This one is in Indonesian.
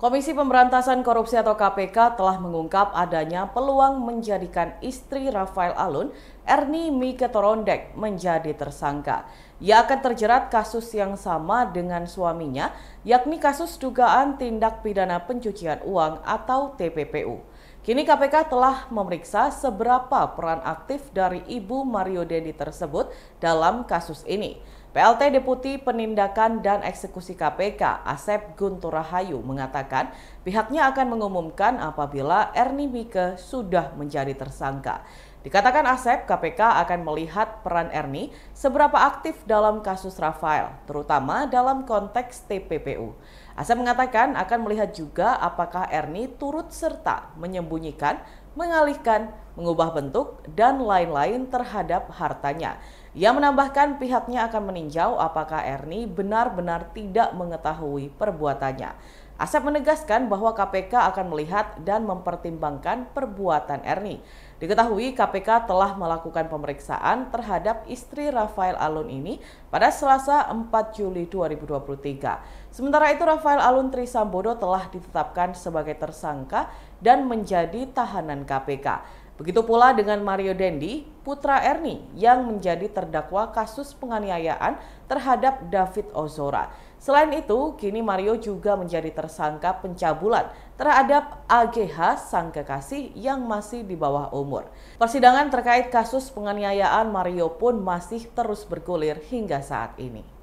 Komisi Pemberantasan Korupsi atau KPK telah mengungkap adanya peluang menjadikan istri Rafael Alun, Erni Miketorondek, Torondek, menjadi tersangka. Ia akan terjerat kasus yang sama dengan suaminya, yakni kasus dugaan tindak pidana pencucian uang atau TPPU. Kini KPK telah memeriksa seberapa peran aktif dari Ibu Mario Dendi tersebut dalam kasus ini. PLT Deputi Penindakan dan Eksekusi KPK Asep Guntur Rahayu mengatakan pihaknya akan mengumumkan apabila Erni Mika sudah menjadi tersangka. Dikatakan Asep, KPK akan melihat peran Erni seberapa aktif dalam kasus Rafael, terutama dalam konteks TPPU. Asep mengatakan akan melihat juga apakah Erni turut serta menyembunyikan, mengalihkan, mengubah bentuk, dan lain-lain terhadap hartanya. Ia menambahkan pihaknya akan meninjau apakah Erni benar-benar tidak mengetahui perbuatannya. Asep menegaskan bahwa KPK akan melihat dan mempertimbangkan perbuatan Erni. Diketahui KPK telah melakukan pemeriksaan terhadap istri Rafael Alun ini pada Selasa 4 Juli 2023. Sementara itu Rafael Alun Trisambodo telah ditetapkan sebagai tersangka dan menjadi tahanan KPK. Begitu pula dengan Mario Dendi, putra Erni yang menjadi terdakwa kasus penganiayaan terhadap David Ozora. Selain itu, kini Mario juga menjadi tersangka pencabulan terhadap AGH sang kekasih yang masih di bawah umur. Persidangan terkait kasus penganiayaan Mario pun masih terus bergulir hingga saat ini.